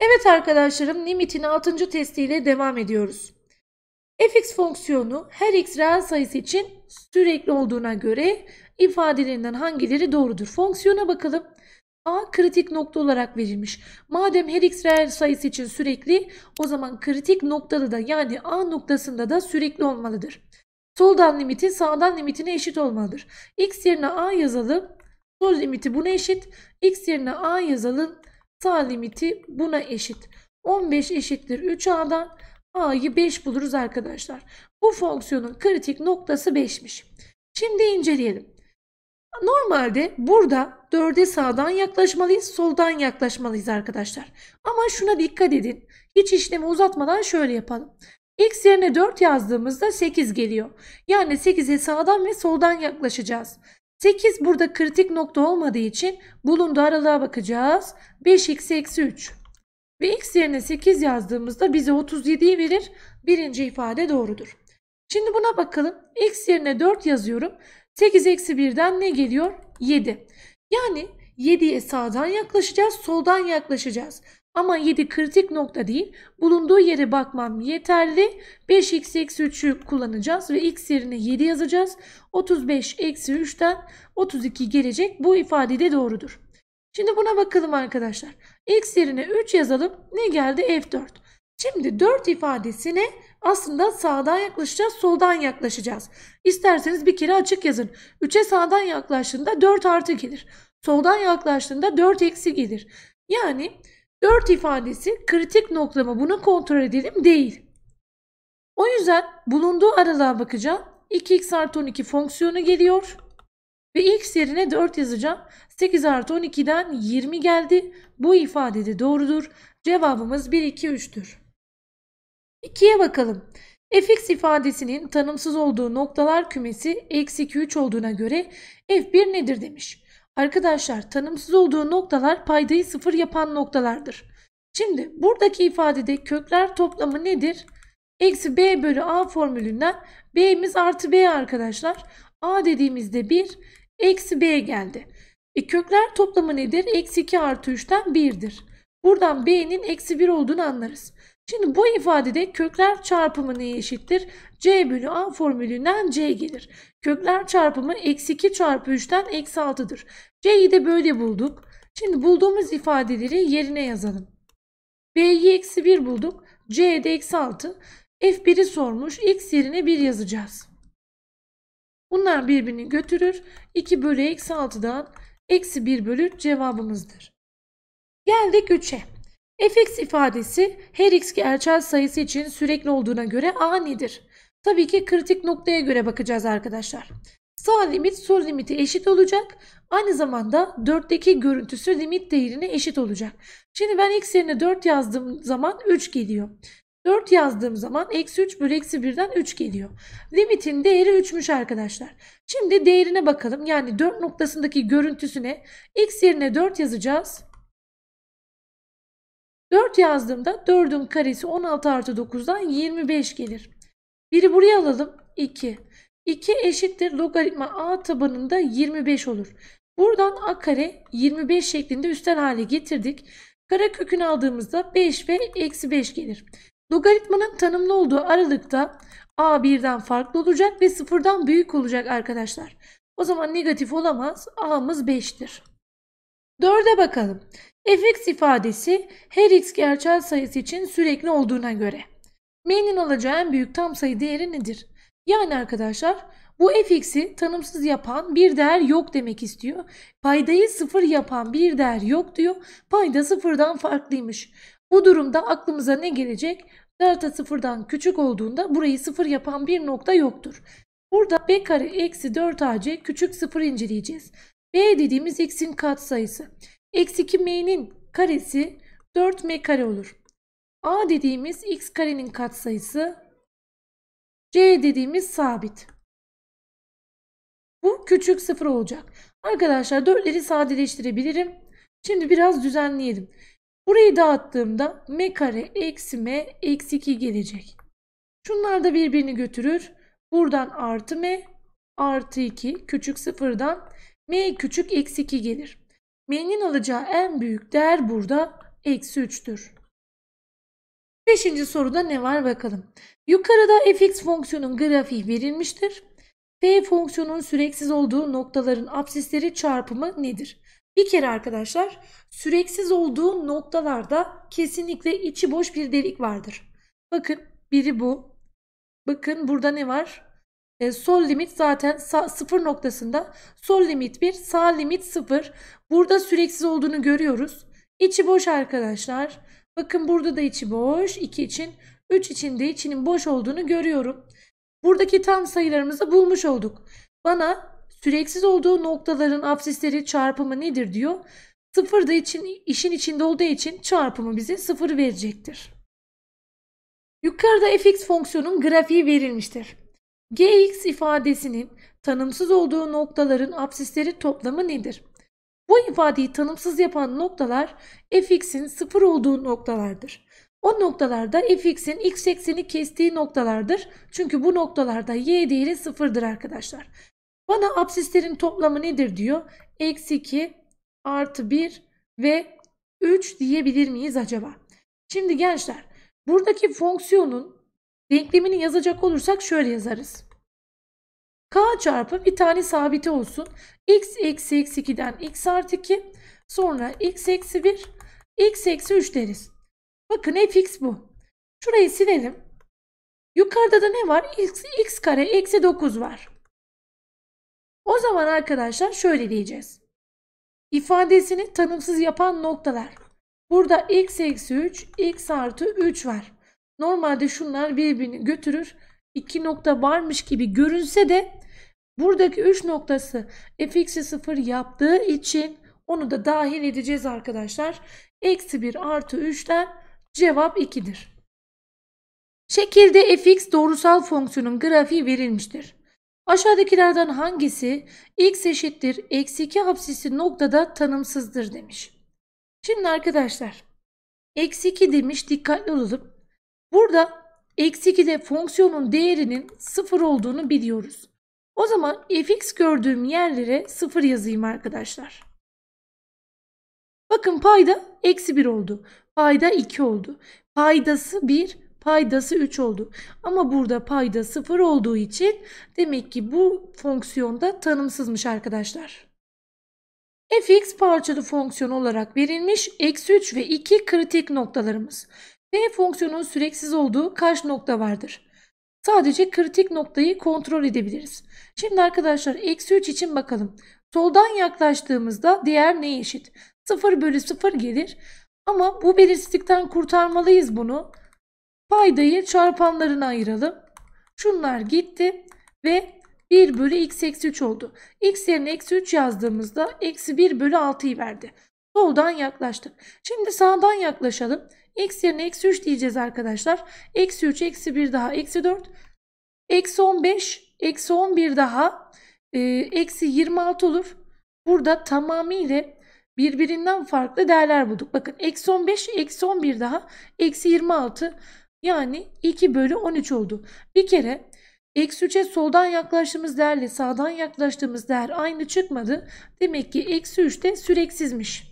Evet arkadaşlarım limitin 6. testiyle devam ediyoruz. fx fonksiyonu her x reel sayısı için sürekli olduğuna göre ifadelerinden hangileri doğrudur? Fonksiyona bakalım. A kritik nokta olarak verilmiş. Madem her x reel sayısı için sürekli o zaman kritik noktada da yani A noktasında da sürekli olmalıdır. Soldan limitin sağdan limitine eşit olmalıdır. X yerine A yazalım. Sol limiti buna eşit. X yerine A yazalım. Sağ limiti buna eşit. 15 eşittir 3a'dan a'yı 5 buluruz arkadaşlar. Bu fonksiyonun kritik noktası 5'miş. Şimdi inceleyelim. Normalde burada 4'e sağdan yaklaşmalıyız, soldan yaklaşmalıyız arkadaşlar. Ama şuna dikkat edin. Hiç işlemi uzatmadan şöyle yapalım. X yerine 4 yazdığımızda 8 geliyor. Yani 8'e sağdan ve soldan yaklaşacağız. 8 burada kritik nokta olmadığı için bulunduğu aralığa bakacağız. 5x eksi 3. Ve x yerine 8 yazdığımızda bize 37'yi verir. Birinci ifade doğrudur. Şimdi buna bakalım. x yerine 4 yazıyorum. 8 eksi 1'den ne geliyor? 7. Yani 7'ye sağdan yaklaşacağız, soldan yaklaşacağız. Ama 7 kritik nokta değil. Bulunduğu yere bakmam yeterli. 5x 3'ü kullanacağız ve x yerine 7 yazacağız. 35 eksi 3'ten 32 gelecek. Bu ifade de doğrudur. Şimdi buna bakalım arkadaşlar. X yerine 3 yazalım. Ne geldi? F4. Şimdi 4 ifadesine aslında sağdan yaklaşacağız, soldan yaklaşacağız. İsterseniz bir kere açık yazın. 3'e sağdan yaklaştığında 4 artı gelir. Soldan yaklaştığında 4 eksi gelir. Yani 4 ifadesi kritik nokta mı bunu kontrol edelim değil. O yüzden bulunduğu aralığa bakacağım. 2x artı 12 fonksiyonu geliyor. Ve x yerine 4 yazacağım. 8 artı 12'den 20 geldi. Bu ifade de doğrudur. Cevabımız 1, 2, 3'tür. 2'ye bakalım. fx ifadesinin tanımsız olduğu noktalar kümesi eksi 2, 3 olduğuna göre f1 nedir demiş. Arkadaşlar tanımsız olduğu noktalar paydayı sıfır yapan noktalardır. Şimdi buradaki ifadede kökler toplamı nedir? Eksi b bölü a formülünden b'miz artı b arkadaşlar. a dediğimizde 1 eksi b geldi. E kökler toplamı nedir? Eksi 2 artı 3'ten 1'dir. Buradan b'nin eksi 1 olduğunu anlarız. Şimdi bu ifadede kökler çarpımı neye eşittir? C bölü A formülünden C gelir. Kökler çarpımı eksi 2 çarpı 3'ten eksi 6'dır. C'yi de böyle bulduk. Şimdi bulduğumuz ifadeleri yerine yazalım. B'yi eksi 1 bulduk. C'de eksi 6. F1'i sormuş. X yerine 1 yazacağız. Bunlar birbirini götürür. 2 bölü eksi 6'dan eksi 1 bölü cevabımızdır. Geldik 3'e fx ifadesi her x gerçel sayısı için sürekli olduğuna göre anidir. Tabii ki kritik noktaya göre bakacağız arkadaşlar. Sağ limit sol limiti eşit olacak. Aynı zamanda 4'teki görüntüsü limit değerine eşit olacak. Şimdi ben x yerine 4 yazdığım zaman 3 geliyor. 4 yazdığım zaman eksi 3 bölü eksi 1'den 3 geliyor. Limitin değeri 3'müş arkadaşlar. Şimdi değerine bakalım. Yani 4 noktasındaki görüntüsüne x yerine 4 yazacağız. 4 yazdığımda 4'ün karesi 16 artı 9'dan 25 gelir. Biri buraya alalım 2. 2 eşittir logaritma a tabanında 25 olur. Buradan a kare 25 şeklinde üstel hale getirdik. Kare kökünü aldığımızda 5 ve eksi 5 gelir. Logaritmanın tanımlı olduğu aralıkta a birden farklı olacak ve sıfırdan büyük olacak arkadaşlar. O zaman negatif olamaz. a'mız 5'tir. 4'e bakalım fx ifadesi her x gerçel sayısı için sürekli olduğuna göre m'nin alacağı en büyük tam sayı değeri nedir? Yani arkadaşlar bu fx'i tanımsız yapan bir değer yok demek istiyor. Paydayı sıfır yapan bir değer yok diyor. Payda sıfırdan farklıymış. Bu durumda aklımıza ne gelecek? Delta sıfırdan küçük olduğunda burayı sıfır yapan bir nokta yoktur. Burada b kare eksi 4ac küçük sıfır inceleyeceğiz. b dediğimiz x'in katsayısı. Eksi 2m'nin karesi 4m kare olur. A dediğimiz x karenin katsayısı C dediğimiz sabit. Bu küçük 0 olacak. Arkadaşlar 4'leri sadeleştirebilirim. Şimdi biraz düzenleyelim. Burayı dağıttığımda m kare eksi m eksi 2 gelecek. Şunlar da birbirini götürür. Buradan artı m artı 2 küçük 0'dan m küçük eksi 2 gelir. M'nin alacağı en büyük değer burada eksi 3'tür. Beşinci soruda ne var bakalım. Yukarıda fx fonksiyonun grafiği verilmiştir. F fonksiyonun süreksiz olduğu noktaların absisleri çarpımı nedir? Bir kere arkadaşlar süreksiz olduğu noktalarda kesinlikle içi boş bir delik vardır. Bakın biri bu. Bakın burada ne var? E, sol limit zaten sağ, sıfır noktasında sol limit 1 sağ limit 0 burada süreksiz olduğunu görüyoruz. İçi boş arkadaşlar. Bakın burada da içi boş 2 için 3 için de içinin boş olduğunu görüyorum. Buradaki tam sayılarımızı bulmuş olduk. Bana süreksiz olduğu noktaların absisleri çarpımı nedir diyor. Sıfır da için, işin içinde olduğu için çarpımı bize sıfır verecektir. Yukarıda fx fonksiyonun grafiği verilmiştir. Gx ifadesinin tanımsız olduğu noktaların absisleri toplamı nedir? Bu ifadeyi tanımsız yapan noktalar fx'in sıfır olduğu noktalardır. O noktalarda fx'in x ekseni kestiği noktalardır. Çünkü bu noktalarda y değeri sıfırdır arkadaşlar. Bana absislerin toplamı nedir diyor. Eksi 2 artı 1 ve 3 diyebilir miyiz acaba? Şimdi gençler buradaki fonksiyonun Denklemini yazacak olursak şöyle yazarız. K çarpı bir tane sabiti olsun. X eksi eksi 2'den X artı 2. Sonra X eksi 1. X eksi 3 deriz. Bakın fx bu. Şurayı silelim. Yukarıda da ne var? X, x kare eksi 9 var. O zaman arkadaşlar şöyle diyeceğiz. İfadesini tanımsız yapan noktalar. Burada x eksi 3, x artı 3 var. Normalde şunlar birbirini götürür. 2 nokta varmış gibi görünse de buradaki üç noktası fx'i sıfır yaptığı için onu da dahil edeceğiz arkadaşlar. Eksi bir artı üçten cevap ikidir. Şekilde fx doğrusal fonksiyonun grafiği verilmiştir. Aşağıdakilerden hangisi x eşittir eksi 2 hapsisi noktada tanımsızdır demiş. Şimdi arkadaşlar eksi 2 demiş dikkatli olalım. Burada eksi 2'de fonksiyonun değerinin 0 olduğunu biliyoruz. O zaman fx gördüğüm yerlere 0 yazayım arkadaşlar. Bakın payda eksi 1 oldu. Payda 2 oldu. Paydası 1, paydası 3 oldu. Ama burada payda 0 olduğu için demek ki bu fonksiyonda tanımsızmış arkadaşlar. fx parçalı fonksiyon olarak verilmiş. Eksi 3 ve 2 kritik noktalarımız. P fonksiyonun süreksiz olduğu kaç nokta vardır? Sadece kritik noktayı kontrol edebiliriz. Şimdi arkadaşlar eksi 3 için bakalım. Soldan yaklaştığımızda diğer neye eşit? 0 bölü 0 gelir. Ama bu belirsizlikten kurtarmalıyız bunu. Paydayı çarpanlarına ayıralım. Şunlar gitti ve 1 bölü x eksi 3 oldu. x yerine eksi 3 yazdığımızda eksi 1 bölü 6'yı verdi. Soldan yaklaştık. Şimdi sağdan yaklaşalım. X yerine eksi 3 diyeceğiz arkadaşlar. Eksi 3, eksi 1 daha, eksi 4. Eksi 15, eksi 11 daha, e, eksi 26 olur. Burada tamamıyla birbirinden farklı değerler bulduk. Bakın eksi 15, eksi 11 daha, eksi 26 yani 2 bölü 13 oldu. Bir kere eksi 3'e soldan yaklaştığımız değerle sağdan yaklaştığımız değer aynı çıkmadı. Demek ki eksi 3 de süreksizmiş.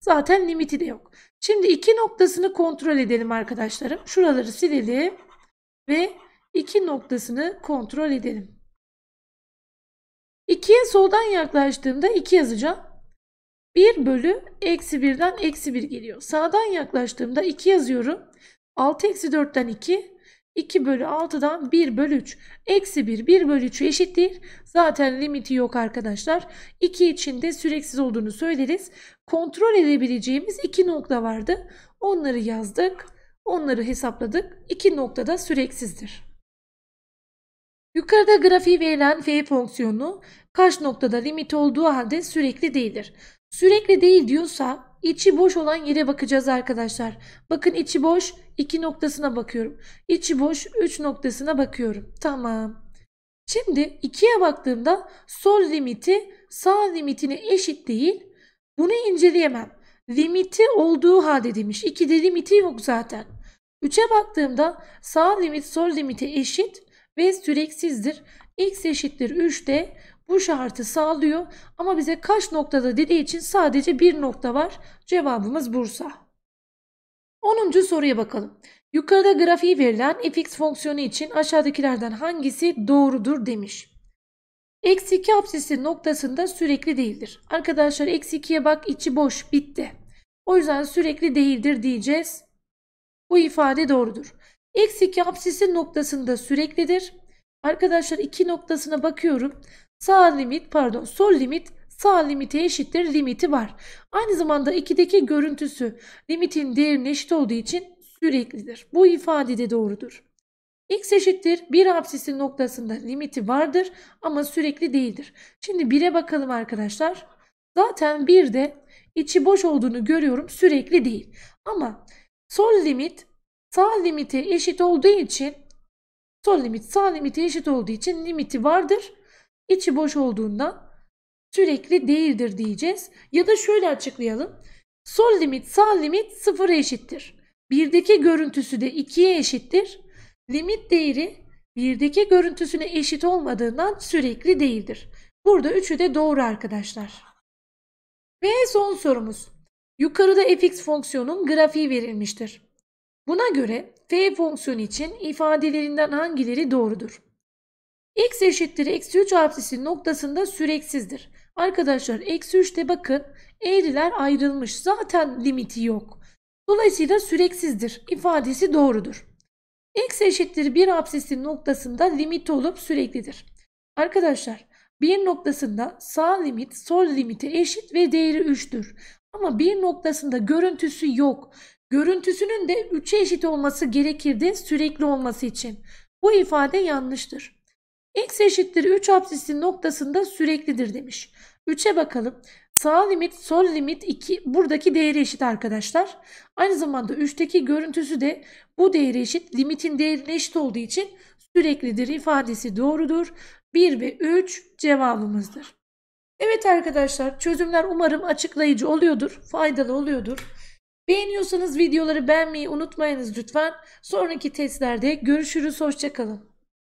Zaten limiti de yok. Şimdi iki noktasını kontrol edelim arkadaşlarım. Şuraları silelim ve iki noktasını kontrol edelim. 2'ye soldan yaklaştığımda 2 yazacağım. 1 bölü eksi 1'den eksi 1 geliyor. Sağdan yaklaştığımda 2 yazıyorum. 6 eksi 4'ten 2. 2 bölü 6'dan 1 bölü 3. Eksi 1 1 bölü 3 eşittir. Zaten limiti yok arkadaşlar. 2 için de süreksiz olduğunu söyleriz. Kontrol edebileceğimiz 2 nokta vardı. Onları yazdık. Onları hesapladık. 2 noktada süreksizdir. Yukarıda grafiği verilen f fonksiyonu kaç noktada limit olduğu halde sürekli değildir. Sürekli değil diyorsa içi boş olan yere bakacağız arkadaşlar. Bakın içi boş 2 noktasına bakıyorum. İçi boş 3 noktasına bakıyorum. Tamam. Şimdi 2'ye baktığımda sol limiti sağ limitine eşit değil. Bunu inceleyemem. Limiti olduğu halde demiş. 2'de limiti yok zaten. 3'e baktığımda sağ limit sol limite eşit ve süreksizdir. X eşittir 3'te bu şartı sağlıyor ama bize kaç noktada dediği için sadece bir nokta var. Cevabımız Bursa. 10. soruya bakalım. Yukarıda grafiği verilen fx fonksiyonu için aşağıdakilerden hangisi doğrudur demiş. Eksi 2 absisi noktasında sürekli değildir. Arkadaşlar eksi 2'ye bak içi boş bitti. O yüzden sürekli değildir diyeceğiz. Bu ifade doğrudur. Eksi 2 absisi noktasında süreklidir. Arkadaşlar 2 noktasına bakıyorum. Sağ limit pardon sol limit sağ limite eşittir limiti var. Aynı zamanda 2'deki görüntüsü limitin değerine eşit olduğu için süreklidir. Bu ifade de doğrudur. X eşittir 1 apsisi noktasında limiti vardır ama sürekli değildir. Şimdi 1'e bakalım arkadaşlar. Zaten 1'de içi boş olduğunu görüyorum sürekli değil. Ama sol limit sağ limite eşit olduğu için sol limit sağ limite eşit olduğu için limiti vardır. İçi boş olduğundan sürekli değildir diyeceğiz. Ya da şöyle açıklayalım. Sol limit sağ limit sıfıra eşittir. Birdeki görüntüsü de 2'ye eşittir. Limit değeri birdeki görüntüsüne eşit olmadığından sürekli değildir. Burada üçü de doğru arkadaşlar. Ve son sorumuz. Yukarıda fx fonksiyonun grafiği verilmiştir. Buna göre f fonksiyonu için ifadelerinden hangileri doğrudur? x eşittir eksi 3 absisinin noktasında süreksizdir. Arkadaşlar eksi 3'te bakın eğriler ayrılmış. Zaten limiti yok. Dolayısıyla süreksizdir. İfadesi doğrudur. Eksi eşittir bir absisinin noktasında limit olup süreklidir. Arkadaşlar bir noktasında sağ limit sol limiti eşit ve değeri 3'tür. Ama bir noktasında görüntüsü yok. Görüntüsünün de 3'e eşit olması gerekirdi sürekli olması için. Bu ifade yanlıştır. X eşittir 3 absisinin noktasında süreklidir demiş. 3'e bakalım. Sağ limit, sol limit 2 buradaki değeri eşit arkadaşlar. Aynı zamanda 3'teki görüntüsü de bu değeri eşit. Limitin değerine eşit olduğu için süreklidir ifadesi doğrudur. 1 ve 3 cevabımızdır. Evet arkadaşlar çözümler umarım açıklayıcı oluyordur, faydalı oluyordur. Beğeniyorsanız videoları beğenmeyi unutmayınız lütfen. Sonraki testlerde görüşürüz, hoşçakalın.